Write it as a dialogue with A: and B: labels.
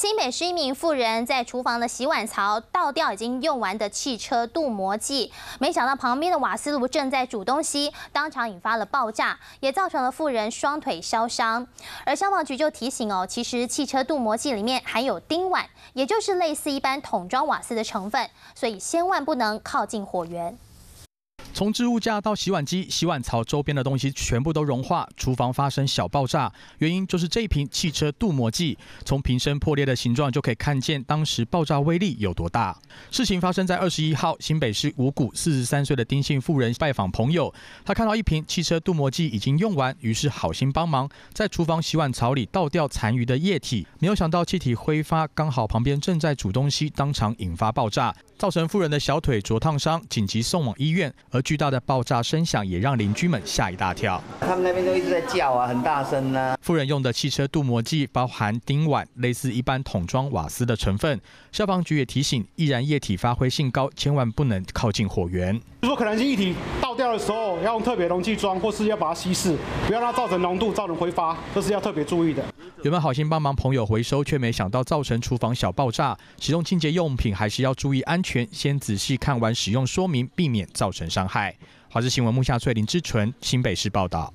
A: 新北是一名妇人，在厨房的洗碗槽倒掉已经用完的汽车镀膜剂，没想到旁边的瓦斯炉正在煮东西，当场引发了爆炸，也造成了妇人双腿烧伤。而消防局就提醒哦，其实汽车镀膜剂里面含有丁烷，也就是类似一般桶装瓦斯的成分，所以千万不能靠近火源。
B: 从置物架到洗碗机、洗碗槽周边的东西全部都融化，厨房发生小爆炸，原因就是这一瓶汽车镀膜剂。从瓶身破裂的形状就可以看见当时爆炸威力有多大。事情发生在二十一号，新北市五股四十三岁的丁姓妇人拜访朋友，她看到一瓶汽车镀膜剂已经用完，于是好心帮忙在厨房洗碗槽里倒掉残余的液体，没有想到气体挥发刚好旁边正在煮东西，当场引发爆炸。造成妇人的小腿灼烫伤，紧急送往医院。而巨大的爆炸声响也让邻居们吓一大跳。他们
C: 那边都一直在叫啊，很大声呢。
B: 妇人用的汽车镀膜剂包含丁烷，类似一般桶装瓦斯的成分。消防局也提醒，易燃液体发挥性高，千万不能靠近火源。
D: 如果可燃性液体倒掉的时候，要用特别容器装，或是要把它稀释，不要让它造成浓度造成挥发，这是要特别注意的。
B: 原本好心帮忙朋友回收，却没想到造成厨房小爆炸。使用清洁用品还是要注意安全，先仔细看完使用说明，避免造成伤害。华视新闻目翠林之纯，新北市报道。